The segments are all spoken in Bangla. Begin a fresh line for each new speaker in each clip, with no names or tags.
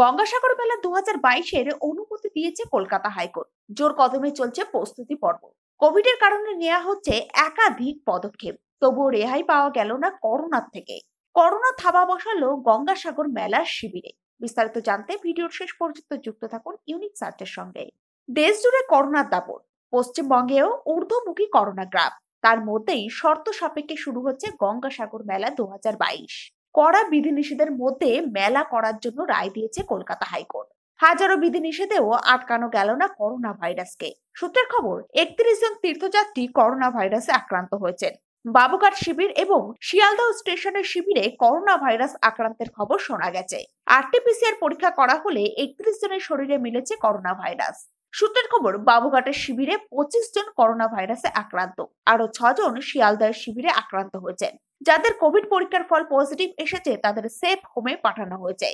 গঙ্গাসাগর মেলা দু হাজার বাইশের অনুমতি দিয়েছে কলকাতা হাইকোর্ট জোর কদমে চলছে প্রস্তুতি পর্ব কোভিড এর কারণে নেওয়া হচ্ছে একাধিক পদক্ষেপ তবুও রেহাই পাওয়া গেল না করোনার থেকে করোনা থাবা বসালো গঙ্গাসাগর মেলার শিবিরে বিস্তারিত জানতে ভিডিওর শেষ পর্যন্ত যুক্ত থাকুন ইউনিক সার্চের সঙ্গে দেশ জুড়ে করোনার দাপট পশ্চিমবঙ্গেও ঊর্ধ্বমুখী করোনা গ্রাফ তার মধ্যেই শর্ত সাপেক্ষে শুরু হচ্ছে গঙ্গাসাগর মেলা দু হাজার বাইশ কড়া বিধিনিষেধের মধ্যে মেলা করার জন্য রায় দিয়েছে কলকাতা হাইকোর্ট হাজারো বিধিনিষেধেও আটকানো গেল না করোনা ভাইরাসকে সূত্রের খবর একত্রিশ জন তীর্থযাত্রী করোনা ভাইরাসে আক্রান্ত হয়েছেন বাবুঘাট শিবির এবং শিয়ালদহ স্টেশনের শিবিরে করোনা ভাইরাস আক্রান্তের খবর শোনা গেছে আরটিপিসিআর পরীক্ষা করা হলে একত্রিশ জনের শরীরে মিলেছে করোনা ভাইরাস সূত্রের খবর বাবুঘাটের শিবিরে পঁচিশ জন করোনা ভাইরাসে আক্রান্ত আরো ছজন শিয়ালদার শিবিরে আক্রান্ত হয়েছেন যাদের কোভিড পরীক্ষার ফল পজিটিভ এসেছে তাদের সেফ হোমে পাঠানো হয়েছে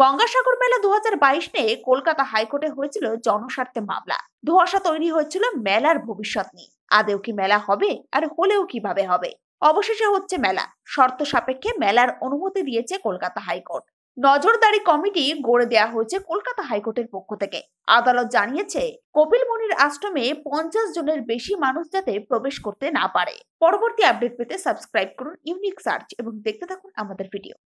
গঙ্গাসাগর মেলা দু হাজার নিয়ে কলকাতা হাইকোর্টে হয়েছিল জনস্বার্থে মামলা ধোয়াশা তৈরি হয়েছিল মেলার ভবিষ্যৎ নিয়ে আদেও কি মেলা হবে আর হলেও কিভাবে হবে অবশেষে হচ্ছে মেলা শর্ত সাপেক্ষে মেলার অনুমতি দিয়েছে কলকাতা হাইকোর্ট নজরদারি কমিটি গড়ে দেওয়া হয়েছে কলকাতা হাইকোর্টের পক্ষ থেকে আদালত জানিয়েছে কপিল মুনির আশ্রমে পঞ্চাশ জনের বেশি মানুষ যাতে প্রবেশ করতে না পারে পরবর্তী আপডেট পেতে সাবস্ক্রাইব করুন
ইউনিক সার্চ এবং দেখতে থাকুন আমাদের ভিডিও